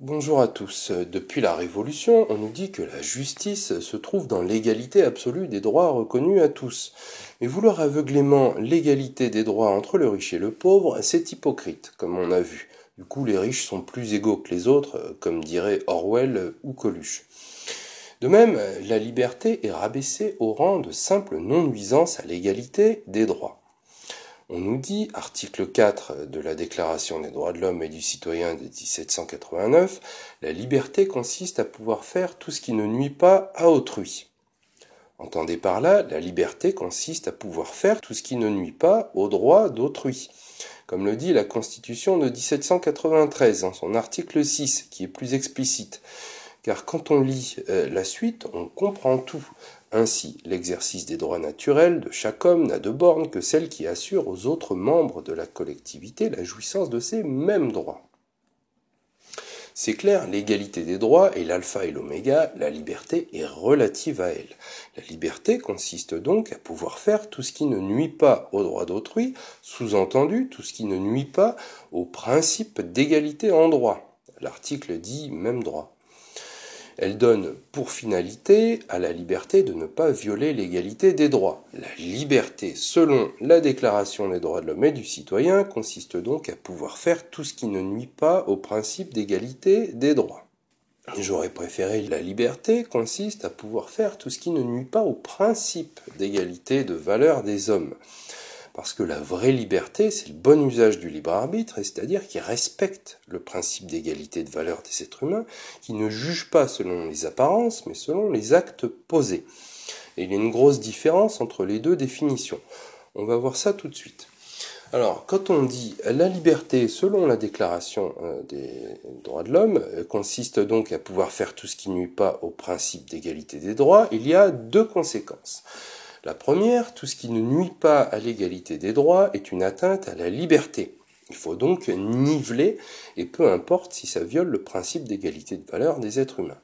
Bonjour à tous. Depuis la Révolution, on nous dit que la justice se trouve dans l'égalité absolue des droits reconnus à tous. Mais vouloir aveuglément l'égalité des droits entre le riche et le pauvre, c'est hypocrite, comme on a vu. Du coup, les riches sont plus égaux que les autres, comme dirait Orwell ou Coluche. De même, la liberté est rabaissée au rang de simple non-nuisance à l'égalité des droits. On nous dit, article 4 de la Déclaration des droits de l'homme et du citoyen de 1789, la liberté consiste à pouvoir faire tout ce qui ne nuit pas à autrui. Entendez par là, la liberté consiste à pouvoir faire tout ce qui ne nuit pas aux droits d'autrui, comme le dit la Constitution de 1793 en hein, son article 6, qui est plus explicite. Car quand on lit euh, la suite, on comprend tout. Ainsi, l'exercice des droits naturels de chaque homme n'a de borne que celle qui assure aux autres membres de la collectivité la jouissance de ces mêmes droits. C'est clair, l'égalité des droits est l'alpha et l'oméga, la liberté est relative à elle. La liberté consiste donc à pouvoir faire tout ce qui ne nuit pas aux droits d'autrui, sous-entendu tout ce qui ne nuit pas au principe d'égalité en droit. L'article dit même droit. Elle donne pour finalité à la liberté de ne pas violer l'égalité des droits. La liberté, selon la Déclaration des droits de l'homme et du citoyen, consiste donc à pouvoir faire tout ce qui ne nuit pas au principe d'égalité des droits. J'aurais préféré la liberté consiste à pouvoir faire tout ce qui ne nuit pas au principe d'égalité de valeur des hommes. Parce que la vraie liberté, c'est le bon usage du libre arbitre, c'est-à-dire qui respecte le principe d'égalité de valeur des êtres humains, qui ne juge pas selon les apparences, mais selon les actes posés. Et il y a une grosse différence entre les deux définitions. On va voir ça tout de suite. Alors, quand on dit la liberté, selon la déclaration euh, des droits de l'homme, euh, consiste donc à pouvoir faire tout ce qui nuit pas au principe d'égalité des droits, il y a deux conséquences. La première, tout ce qui ne nuit pas à l'égalité des droits est une atteinte à la liberté. Il faut donc niveler, et peu importe si ça viole le principe d'égalité de valeur des êtres humains.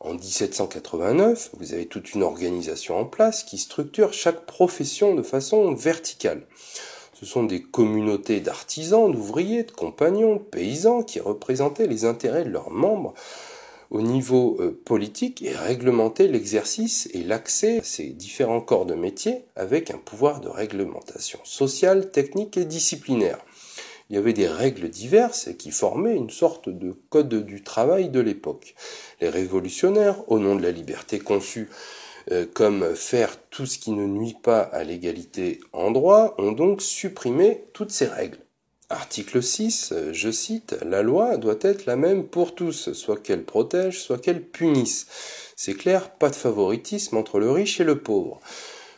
En 1789, vous avez toute une organisation en place qui structure chaque profession de façon verticale. Ce sont des communautés d'artisans, d'ouvriers, de compagnons, de paysans qui représentaient les intérêts de leurs membres au niveau euh, politique et réglementer l'exercice et l'accès à ces différents corps de métier avec un pouvoir de réglementation sociale, technique et disciplinaire. Il y avait des règles diverses qui formaient une sorte de code du travail de l'époque. Les révolutionnaires, au nom de la liberté conçue euh, comme faire tout ce qui ne nuit pas à l'égalité en droit, ont donc supprimé toutes ces règles. Article 6, je cite, La loi doit être la même pour tous, soit qu'elle protège, soit qu'elle punisse. C'est clair, pas de favoritisme entre le riche et le pauvre.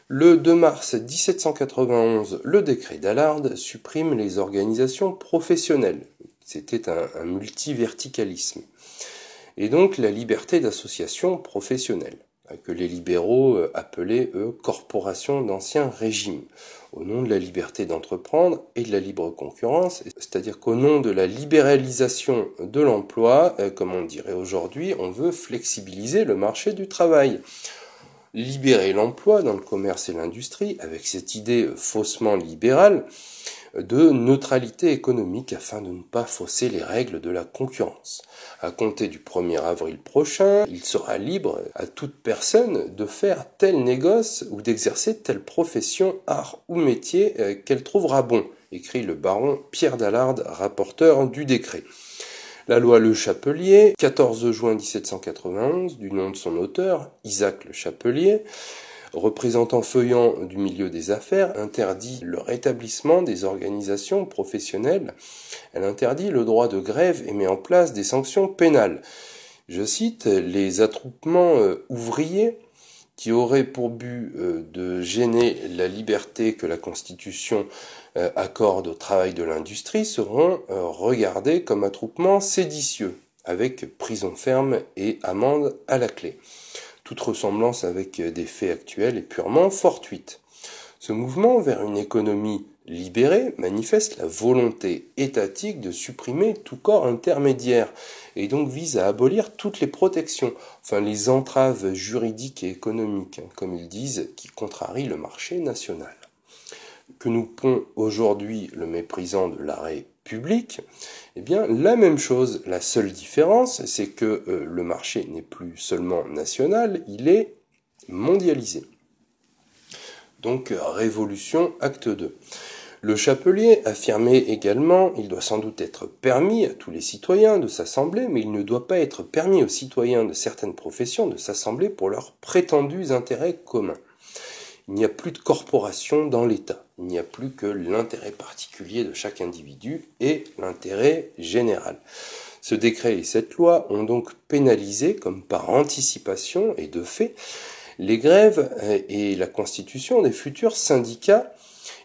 Le 2 mars 1791, le décret d'Allard supprime les organisations professionnelles. C'était un, un multiverticalisme. Et donc la liberté d'association professionnelle que les libéraux euh, appelaient, eux, corporations d'ancien régime, au nom de la liberté d'entreprendre et de la libre concurrence, c'est-à-dire qu'au nom de la libéralisation de l'emploi, euh, comme on dirait aujourd'hui, on veut flexibiliser le marché du travail. Libérer l'emploi dans le commerce et l'industrie, avec cette idée euh, faussement libérale, de neutralité économique afin de ne pas fausser les règles de la concurrence. À compter du 1er avril prochain, il sera libre à toute personne de faire tel négoce ou d'exercer telle profession, art ou métier euh, qu'elle trouvera bon, écrit le baron Pierre Dallard, rapporteur du décret. La loi Le Chapelier, 14 juin 1791, du nom de son auteur, Isaac Le Chapelier, représentant feuillant du milieu des affaires, interdit le rétablissement des organisations professionnelles, elle interdit le droit de grève et met en place des sanctions pénales. Je cite les attroupements euh, ouvriers qui auraient pour but euh, de gêner la liberté que la Constitution euh, accorde au travail de l'industrie seront regardés comme attroupements séditieux, avec prison ferme et amende à la clé ressemblance avec euh, des faits actuels est purement fortuite. Ce mouvement vers une économie libérée manifeste la volonté étatique de supprimer tout corps intermédiaire et donc vise à abolir toutes les protections, enfin les entraves juridiques et économiques, hein, comme ils disent, qui contrarient le marché national. Que nous pond aujourd'hui le méprisant de l'arrêt public, eh bien la même chose. La seule différence, c'est que euh, le marché n'est plus seulement national, il est mondialisé. Donc révolution acte 2. Le chapelier affirmait également il doit sans doute être permis à tous les citoyens de s'assembler, mais il ne doit pas être permis aux citoyens de certaines professions de s'assembler pour leurs prétendus intérêts communs. Il n'y a plus de corporation dans l'État il n'y a plus que l'intérêt particulier de chaque individu et l'intérêt général. Ce décret et cette loi ont donc pénalisé, comme par anticipation et de fait, les grèves et la constitution des futurs syndicats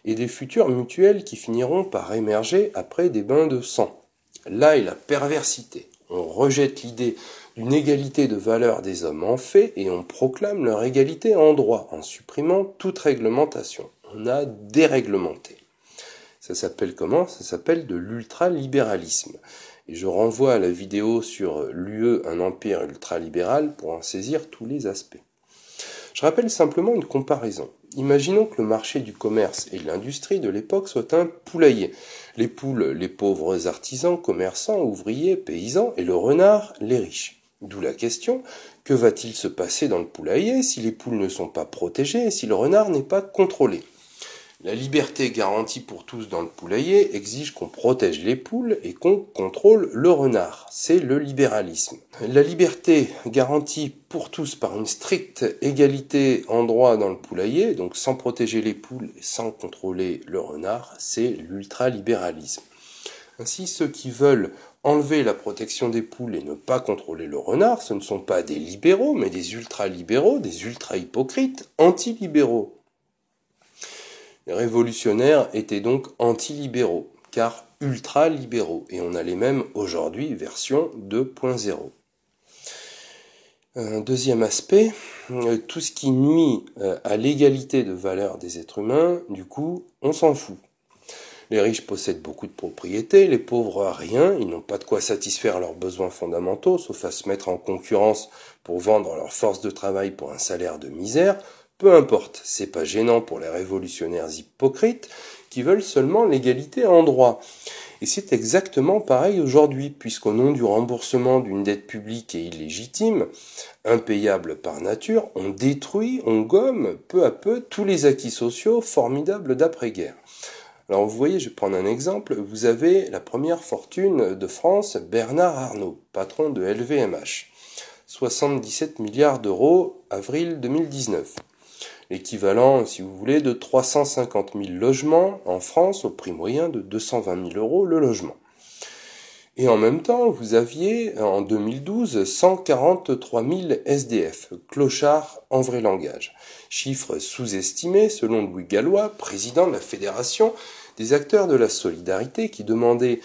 et des futurs mutuelles qui finiront par émerger après des bains de sang. Là est la perversité. On rejette l'idée d'une égalité de valeur des hommes en fait et on proclame leur égalité en droit en supprimant toute réglementation on a déréglementé. Ça s'appelle comment Ça s'appelle de l'ultralibéralisme. Et je renvoie à la vidéo sur l'UE, un empire ultralibéral, pour en saisir tous les aspects. Je rappelle simplement une comparaison. Imaginons que le marché du commerce et l'industrie de l'époque soit un poulailler. Les poules, les pauvres artisans, commerçants, ouvriers, paysans, et le renard, les riches. D'où la question, que va-t-il se passer dans le poulailler si les poules ne sont pas protégées et si le renard n'est pas contrôlé la liberté garantie pour tous dans le poulailler exige qu'on protège les poules et qu'on contrôle le renard. C'est le libéralisme. La liberté garantie pour tous par une stricte égalité en droit dans le poulailler, donc sans protéger les poules et sans contrôler le renard, c'est l'ultralibéralisme. Ainsi, ceux qui veulent enlever la protection des poules et ne pas contrôler le renard, ce ne sont pas des libéraux, mais des ultralibéraux, des ultra-hypocrites, anti-libéraux. Les révolutionnaires étaient donc anti-libéraux, car ultra-libéraux, et on a les mêmes aujourd'hui, version 2.0. Un deuxième aspect, euh, tout ce qui nuit euh, à l'égalité de valeur des êtres humains, du coup, on s'en fout. Les riches possèdent beaucoup de propriétés, les pauvres rien, ils n'ont pas de quoi satisfaire leurs besoins fondamentaux, sauf à se mettre en concurrence pour vendre leur force de travail pour un salaire de misère, peu importe, c'est pas gênant pour les révolutionnaires hypocrites qui veulent seulement l'égalité en droit. Et c'est exactement pareil aujourd'hui, puisqu'au nom du remboursement d'une dette publique et illégitime, impayable par nature, on détruit, on gomme peu à peu tous les acquis sociaux formidables d'après-guerre. Alors vous voyez, je vais prendre un exemple, vous avez la première fortune de France, Bernard Arnault, patron de LVMH, 77 milliards d'euros, avril 2019 l'équivalent, si vous voulez, de 350 000 logements en France au prix moyen de 220 000 euros le logement. Et en même temps, vous aviez en 2012 143 000 SDF, clochards en vrai langage, Chiffres sous estimés selon Louis Gallois, président de la Fédération des acteurs de la solidarité, qui demandait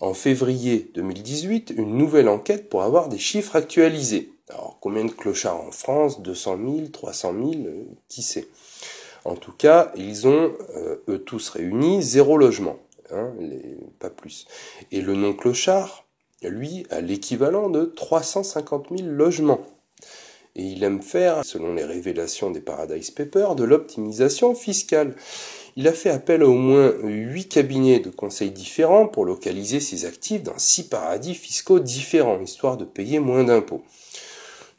en février 2018 une nouvelle enquête pour avoir des chiffres actualisés. Alors combien de clochards en France 200 000 300 000 Qui sait En tout cas, ils ont, euh, eux tous réunis, zéro logement. Hein, pas plus. Et le non clochard, lui, a l'équivalent de 350 000 logements. Et il aime faire, selon les révélations des Paradise Papers, de l'optimisation fiscale. Il a fait appel à au moins 8 cabinets de conseils différents pour localiser ses actifs dans six paradis fiscaux différents, histoire de payer moins d'impôts.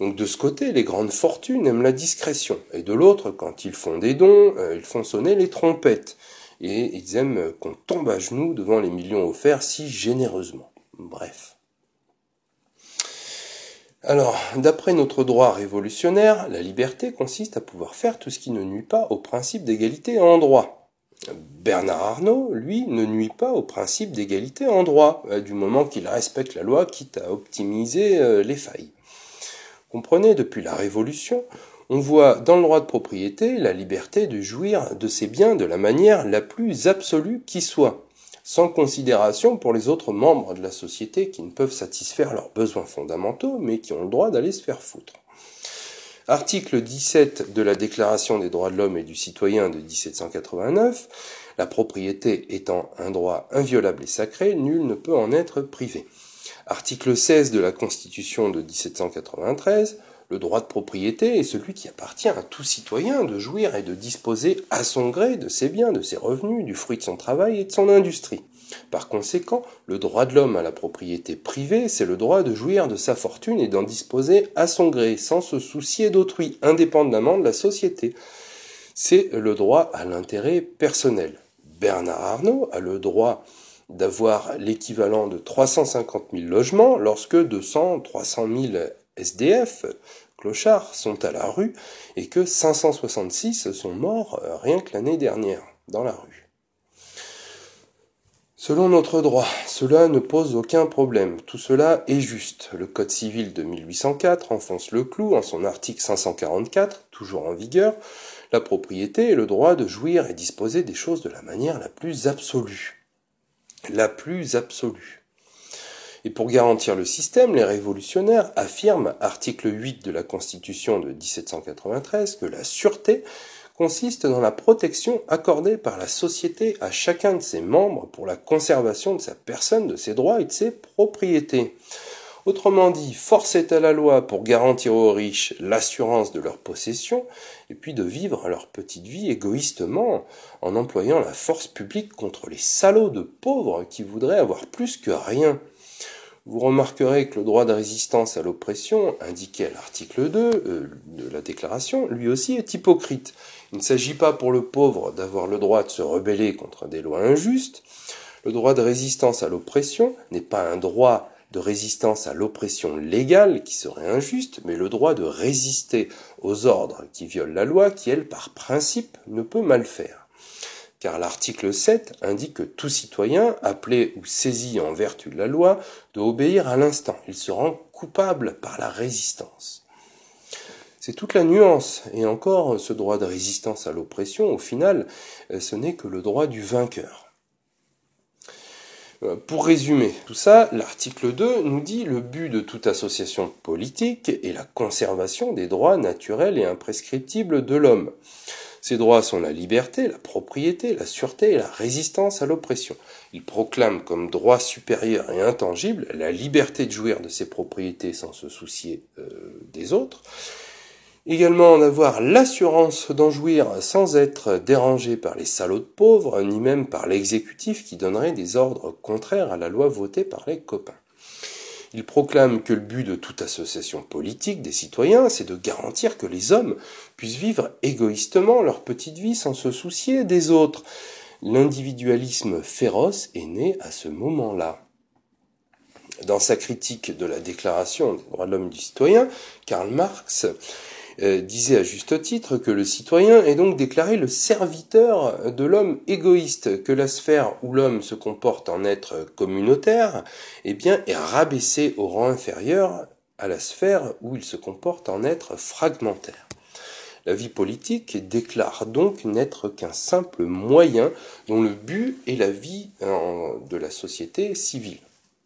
Donc de ce côté, les grandes fortunes aiment la discrétion. Et de l'autre, quand ils font des dons, euh, ils font sonner les trompettes. Et ils aiment euh, qu'on tombe à genoux devant les millions offerts si généreusement. Bref. Alors, d'après notre droit révolutionnaire, la liberté consiste à pouvoir faire tout ce qui ne nuit pas au principe d'égalité en droit. Bernard Arnault, lui, ne nuit pas au principe d'égalité en droit, euh, du moment qu'il respecte la loi, quitte à optimiser les failles. Comprenez, depuis la Révolution, on voit dans le droit de propriété la liberté de jouir de ses biens de la manière la plus absolue qui soit, sans considération pour les autres membres de la société qui ne peuvent satisfaire leurs besoins fondamentaux, mais qui ont le droit d'aller se faire foutre. Article 17 de la Déclaration des droits de l'homme et du citoyen de 1789, la propriété étant un droit inviolable et sacré, nul ne peut en être privé. Article 16 de la Constitution de 1793, le droit de propriété est celui qui appartient à tout citoyen de jouir et de disposer à son gré de ses biens, de ses revenus, du fruit de son travail et de son industrie. Par conséquent, le droit de l'homme à la propriété privée, c'est le droit de jouir de sa fortune et d'en disposer à son gré, sans se soucier d'autrui, indépendamment de la société. C'est le droit à l'intérêt personnel. Bernard Arnault a le droit d'avoir l'équivalent de 350 000 logements lorsque 200, 300 000 SDF, clochards, sont à la rue et que 566 sont morts euh, rien que l'année dernière dans la rue. Selon notre droit, cela ne pose aucun problème. Tout cela est juste. Le Code civil de 1804 enfonce le clou en son article 544, toujours en vigueur, la propriété est le droit de jouir et disposer des choses de la manière la plus absolue la plus absolue. Et pour garantir le système, les révolutionnaires affirment, article 8 de la Constitution de 1793, que la sûreté consiste dans la protection accordée par la société à chacun de ses membres pour la conservation de sa personne, de ses droits et de ses propriétés. Autrement dit, force est à la loi pour garantir aux riches l'assurance de leur possession, et puis de vivre leur petite vie égoïstement, en employant la force publique contre les salauds de pauvres qui voudraient avoir plus que rien. Vous remarquerez que le droit de résistance à l'oppression, indiqué à l'article 2 euh, de la déclaration, lui aussi est hypocrite. Il ne s'agit pas pour le pauvre d'avoir le droit de se rebeller contre des lois injustes. Le droit de résistance à l'oppression n'est pas un droit de résistance à l'oppression légale qui serait injuste, mais le droit de résister aux ordres qui violent la loi qui, elle, par principe, ne peut mal faire. Car l'article 7 indique que tout citoyen, appelé ou saisi en vertu de la loi, doit obéir à l'instant. Il se rend coupable par la résistance. C'est toute la nuance. Et encore, ce droit de résistance à l'oppression, au final, euh, ce n'est que le droit du vainqueur. Euh, pour résumer tout ça, l'article 2 nous dit le but de toute association politique est la conservation des droits naturels et imprescriptibles de l'homme. Ces droits sont la liberté, la propriété, la sûreté et la résistance à l'oppression. Il proclame comme droit supérieur et intangible la liberté de jouir de ses propriétés sans se soucier euh, des autres, Également en avoir l'assurance d'en jouir sans être dérangé par les salauds de pauvres, ni même par l'exécutif qui donnerait des ordres contraires à la loi votée par les copains. Il proclame que le but de toute association politique des citoyens, c'est de garantir que les hommes puissent vivre égoïstement leur petite vie sans se soucier des autres. L'individualisme féroce est né à ce moment-là. Dans sa critique de la Déclaration des droits de l'homme du citoyen, Karl Marx euh, disait à juste titre que le citoyen est donc déclaré le serviteur de l'homme égoïste, que la sphère où l'homme se comporte en être communautaire, eh bien, est rabaissée au rang inférieur à la sphère où il se comporte en être fragmentaire. La vie politique déclare donc n'être qu'un simple moyen dont le but est la vie de la société civile.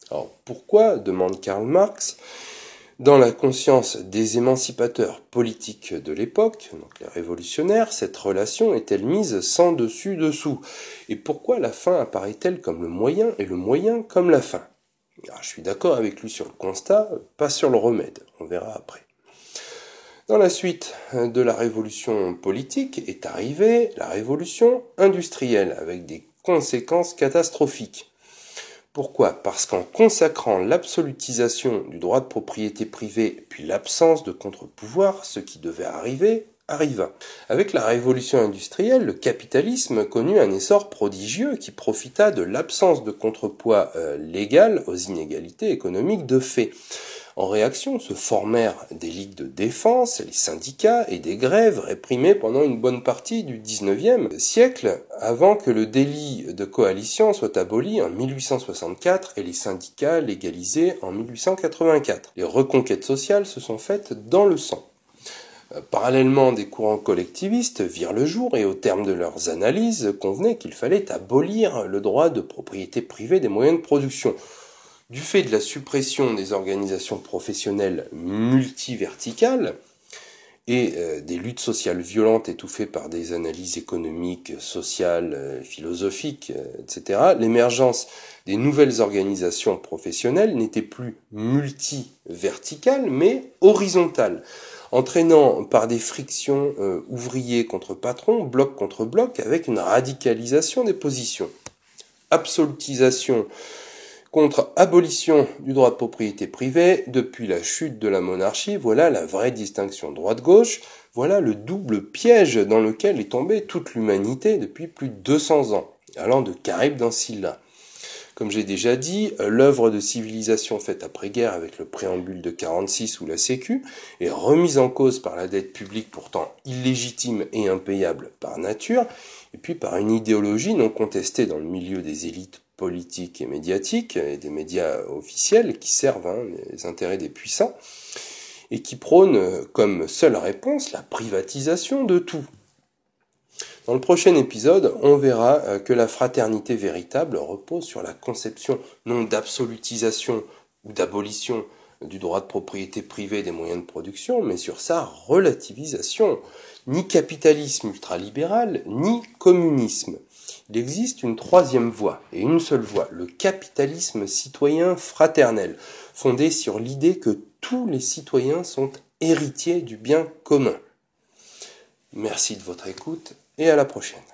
Alors pourquoi, demande Karl Marx, dans la conscience des émancipateurs politiques de l'époque, donc les révolutionnaires, cette relation est-elle mise sans dessus-dessous Et pourquoi la fin apparaît-elle comme le moyen et le moyen comme la fin ah, Je suis d'accord avec lui sur le constat, pas sur le remède, on verra après. Dans la suite de la révolution politique est arrivée la révolution industrielle, avec des conséquences catastrophiques. Pourquoi Parce qu'en consacrant l'absolutisation du droit de propriété privée, puis l'absence de contre-pouvoir, ce qui devait arriver, arriva. Avec la révolution industrielle, le capitalisme connut un essor prodigieux qui profita de l'absence de contrepoids euh, légal aux inégalités économiques de fait. En réaction, se formèrent des ligues de défense, les syndicats et des grèves réprimées pendant une bonne partie du XIXe siècle avant que le délit de coalition soit aboli en 1864 et les syndicats légalisés en 1884. Les reconquêtes sociales se sont faites dans le sang. Euh, parallèlement, des courants collectivistes virent le jour et au terme de leurs analyses convenaient qu'il fallait abolir le droit de propriété privée des moyens de production du fait de la suppression des organisations professionnelles multiverticales et euh, des luttes sociales violentes étouffées par des analyses économiques, sociales, euh, philosophiques, euh, etc., l'émergence des nouvelles organisations professionnelles n'était plus multiverticale, mais horizontale, entraînant par des frictions ouvriers contre patrons, bloc contre bloc, avec une radicalisation des positions. Absolutisation contre abolition du droit de propriété privée depuis la chute de la monarchie, voilà la vraie distinction droite-gauche, voilà le double piège dans lequel est tombée toute l'humanité depuis plus de 200 ans, allant de Caribe dans Silla. Comme j'ai déjà dit, l'œuvre de civilisation faite après-guerre avec le préambule de 46 ou la Sécu est remise en cause par la dette publique pourtant illégitime et impayable par nature, et puis par une idéologie non contestée dans le milieu des élites politiques et médiatiques, et des médias officiels qui servent hein, les intérêts des puissants, et qui prônent comme seule réponse la privatisation de tout. Dans le prochain épisode, on verra euh, que la fraternité véritable repose sur la conception non d'absolutisation ou d'abolition du droit de propriété privée des moyens de production, mais sur sa relativisation. Ni capitalisme ultralibéral, ni communisme. Il existe une troisième voie, et une seule voie, le capitalisme citoyen fraternel, fondé sur l'idée que tous les citoyens sont héritiers du bien commun. Merci de votre écoute et à la prochaine.